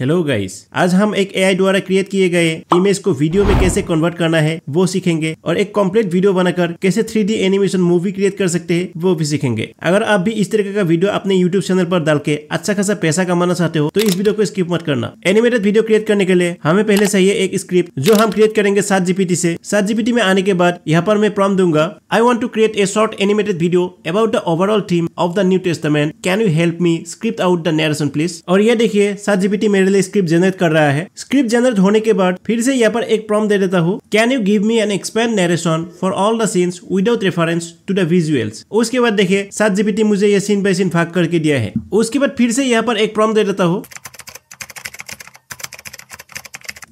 Hello guys आज हम एक एआई द्वारा क्रिएट किए गए इमेज को वीडियो में कैसे कन्वर्ट करना है वो सीखेंगे और एक कंप्लीट वीडियो बनाकर कैसे 3D एनिमेशन मूवी क्रिएट कर सकते हैं वो भी सीखेंगे अगर आप भी इस तरीके का वीडियो अपने यूट्यूब चैनल पर डाल के अच्छा खासा पैसा कमाना चाहते हो तो इस वीडियो को स्किप मत करना एनिमेटेड वीडियो क्रिएट करने के लिए हमें पहले चाहिए एक स्क्रिप्ट जो हम क्रिएट करेंगे सात जीपीटी से सात जीपीटी में आने के बाद यहाँ पर मैं प्रॉम दूंगा I want to create a short animated video about the overall theme of the New Testament can you help me script out the narration please और ये देखिए सात जीपीटी मेरे मेरे लिए स्क्रिप्ट जनरेट कर रहा है स्क्रिप्ट जनरेट होने के बाद फिर से यहाँ पर एक प्रॉम दे देता हूँ can you give me an expand narration for all the scenes without reference to the visuals उसके बाद देखिए सात जीबीटी मुझे ये सीन बाय सीन भाग करके दिया है उसके बाद फिर से यहाँ पर एक प्रॉम दे देता हूँ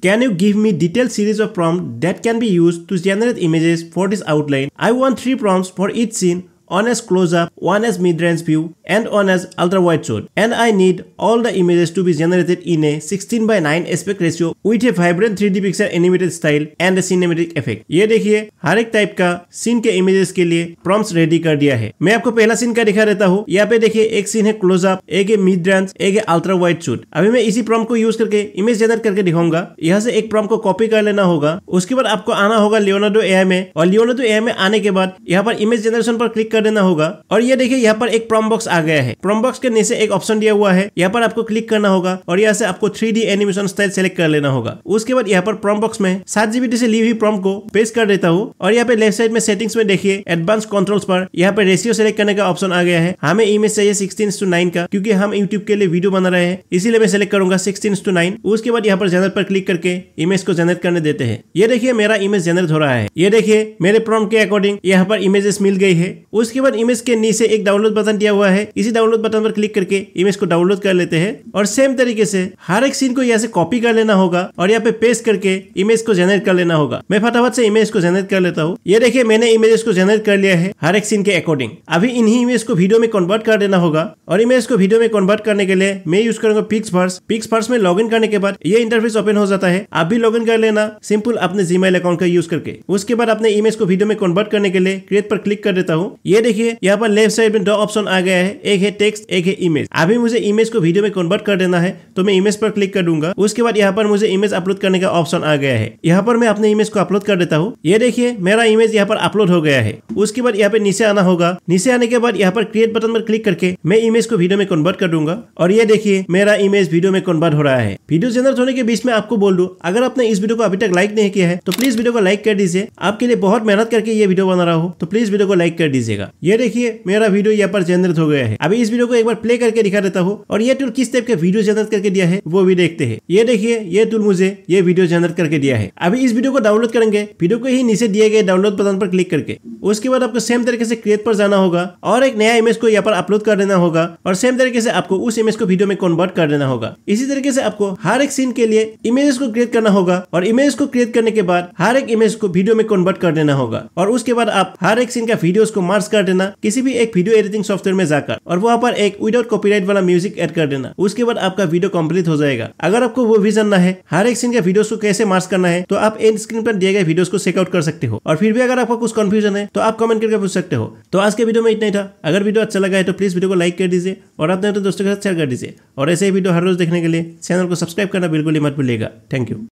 Can you give me detailed series of prompts that can be used to generate images for this outline? I want 3 prompts for each scene on as close-up, one as mid-range view and one as ultra-wide shot and I need all the images to be generated in a 16 by 9 aspect ratio with a vibrant 3D pixel animated style and a cinematic effect ये देखिए हर एक type का scene के images के लिए prompts ready कर दिया है मैं आपको पहला सीन का दिखा देता हूँ यहाँ पे देखिए एक सीन है क्लोजअप एक है मिड रेंज एक है अल्ट्रा वाइड शूट अभी मैं इसी प्रॉम को यूज करके इमेज जनरेट करके दिखाऊंगा यहाँ से एक प्रॉम को कॉपी कर लेना होगा उसके बाद आपको आना होगा लियोनाडो ए में और लियोनाडो ए में आने के बाद यहाँ पर इमेज जनरेशन पर क्लिक कर देना होगा और ये देखिए यहाँ पर एक प्रॉम बॉक्स आ गया है प्रॉम बॉक्स के नीचे एक ऑप्शन दिया हुआ है यहाँ पर आपको क्लिक करना होगा और यहाँ से आपको three D animation style select कर लेना होगा उसके बाद यहाँ पर प्रॉम बॉक्स में सात जीबी से ली हुई प्रॉम को पेश कर देता हूँ और यहाँ पे लेफ्ट साइड में सेटिंग्स में देखिए एडवांस कंट्रोल्स पर यहाँ पे रेशियो सेलेक्ट करने का ऑप्शन आ गया है हमें इमेज चाहिए सिक्सटीन टू नाइन का क्योंकि हम यूट्यूब के लिए वीडियो बना रहे हैं इसीलिए मैं सेलेक्ट करूंगा सिक्सटीन टू नाइन उसके बाद यहाँ पर जनरेट पर क्लिक करके इमेज को जनरेट करने देते हैं ये देखिए मेरा इमेज जनरेट हो रहा है ये देखिए मेरे प्रॉम के अकॉर्डिंग यहाँ पर इमेजेस मिल गई है उस उसके बाद इमेज के नीचे एक डाउनलोड बटन दिया हुआ है इसी डाउनलोड बटन पर क्लिक करके इमेज को डाउनलोड कर लेते हैं और सेम तरीके से हर एक सीन को यहाँ से कॉपी कर लेना होगा और यहाँ पे पेस्ट करके इमेज को जेनरेट कर लेना होगा मैं फटाफट से इमेज को जेनरेट कर लेता हूँ ये देखिए मैंने इमेज को जेनरेट कर लिया है हर एक सीन के अकॉर्डिंग अभी इन्हीं इमेज को वीडियो में कन्वर्ट कर देना होगा और इमेज को वीडियो में कन्वर्ट करने के लिए मैं यूज करूंगा पिक्स फर्स पिक्स फर्स में लॉग करने के बाद ये इंटरफेस ओपन हो जाता है आप भी लॉग कर लेना सिंपल अपने जीमेल अकाउंट का यूज करके उसके बाद अपने इमेज को वीडियो में कन्वर्ट करने के लिए क्रिएट पर क्लिक कर देता हूँ ये ये देखिए यहाँ पर लेफ्ट साइड में दो ऑप्शन आ गया है एक है टेक्स्ट एक है इमेज अभी मुझे इमेज को वीडियो में कन्वर्ट कर देना है तो मैं इमेज पर क्लिक कर दूंगा उसके बाद यहाँ पर मुझे इमेज अपलोड करने का ऑप्शन आ गया है यहाँ पर मैं अपने इमेज को अपलोड कर देता हूँ ये देखिए मेरा इमेज यहाँ पर अपलोड हो गया है उसके बाद यहाँ पे नीचे आना होगा नीचे आने के बाद यहाँ पर क्रिएट बटन पर क्लिक करके मैं इमेज को वीडियो में कन्वर्ट कर दूंगा और ये देखिए मेरा इमेज वीडियो में कन्वर्ट हो रहा है वीडियो जनरेट होने के बीच में आपको बोल दू अगर आपने इस वीडियो को अभी तक लाइक नहीं किया है तो प्लीज वीडियो को लाइक कर दीजिए आपके लिए बहुत मेहनत करके ये वीडियो बना रहा हूँ तो प्लीज वीडियो को लाइक कर दीजिएगा जाएगा ये देखिए मेरा वीडियो यहाँ पर जनरेट हो गया है अभी इस वीडियो को एक बार प्ले करके दिखा देता हूँ और ये टूल किस टाइप के वीडियो जनरेट करके दिया है वो भी देखते है ये देखिए ये टूल मुझे ये वीडियो जनरेट करके दिया है अभी इस वीडियो को डाउनलोड करेंगे वीडियो को ही नीचे दिए गए डाउनलोड बटन पर क्लिक करके उसके बाद आपको सेम तरीके से क्रिएट पर जाना होगा और एक नया इमेज को यहाँ पर अपलोड कर देना होगा और सेम तरीके से आपको उस इमेज को वीडियो में कन्वर्ट कर देना होगा इसी तरीके से आपको हर एक सीन के लिए इमेजेस को क्रिएट करना होगा और इमेज को क्रिएट करने के बाद हर एक इमेज को वीडियो में कन्वर्ट कर देना होगा और उसके बाद आप हर एक सीन का वीडियोस को मार्च कर कर देना किसी भी एक वीडियो एडिटिंग सॉफ्टवेयर में जाकर और वहाँ पर एक विदाउट कॉपीराइट वाला म्यूजिक एड कर देना उसके बाद आपका वीडियो कम्प्लीट हो जाएगा अगर आपको वो भी जानना है हर एक सीन के वीडियोस को कैसे मार्च करना है तो आप एंड स्क्रीन पर दिए गए वीडियोस को चेकआउट कर सकते हो और फिर भी अगर आपका कुछ कन्फ्यूजन है तो आप कमेंट करके पूछ सकते हो तो आज के वीडियो में इतना ही था अगर वीडियो अच्छा लगा है तो प्लीज वीडियो को लाइक कर दीजिए और अपने दोस्तों के साथ शेयर कर दीजिए और ऐसे ही वीडियो हर रोज देखने के लिए चैनल को सब्सक्राइब करना बिल्कुल ही मत भूलिएगा थैंक यू